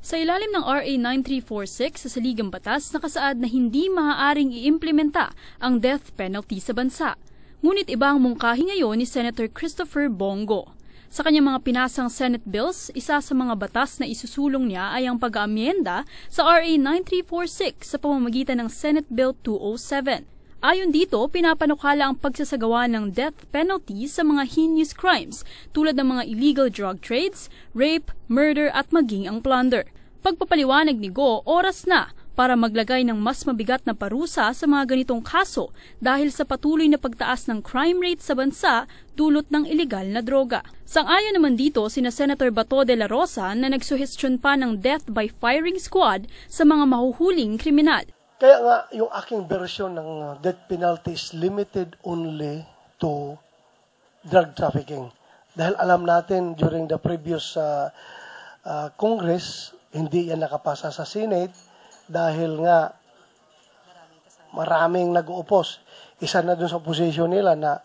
Sa ilalim ng RA 9346 sa Saligang Batas, nakasaad na hindi maaaring iimplementa ang death penalty sa bansa. Ngunit iba ang mungkahi ngayon ni Senator Christopher Bongo. Sa kanyang mga pinasang Senate bills, isa sa mga batas na isusulong niya ay ang pag-aamyenda sa RA 9346 sa pamamagitan ng Senate Bill 207. Ayon dito, pinapanukala ang pagsasagawa ng death penalty sa mga heinous crimes tulad ng mga illegal drug trades, rape, murder at maging ang plunder. Pagpapaliwanag ni Go, oras na para maglagay ng mas mabigat na parusa sa mga ganitong kaso dahil sa patuloy na pagtaas ng crime rate sa bansa dulot ng ilegal na droga. Sangayon naman dito sina Senator Bato de la Rosa na nagsuhestyon pa ng death by firing squad sa mga mahuhuling kriminal. Kaya nga, yung aking version ng uh, death penalty is limited only to drug trafficking. Dahil alam natin, during the previous uh, uh, Congress, hindi yan nakapasa sa Senate dahil nga maraming nag-uupos. Isa na dun sa position nila na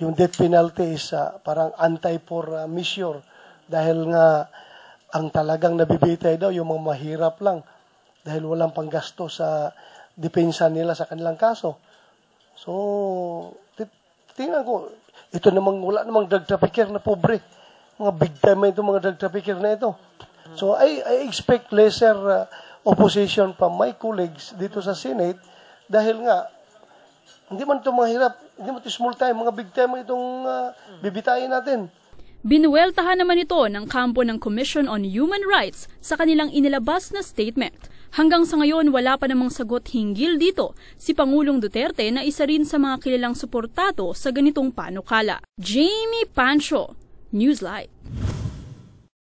yung death penalty is uh, parang anti for uh, measure dahil nga ang talagang nabibitay daw yung mga mahirap lang dahil walang panggasto sa depensa nila sa kanilang kaso. So, tingnan ko, ito namang wala namang drug trafficker na pobre. Mga big time ito mga drug trafficker na ito. So, I, I expect lesser uh, opposition from my colleagues dito sa Senate dahil nga, hindi man ito mahirap, hindi man ito small time, mga big time itong uh, bibitayin natin. Binuweltahan naman ito ng kampo ng Commission on Human Rights sa kanilang inilabas na statement. Hanggang sa ngayon, wala pa namang sagot hinggil dito si Pangulong Duterte na isa rin sa mga kilalang suportado sa ganitong panukala. Jamie Pancho, Newslight.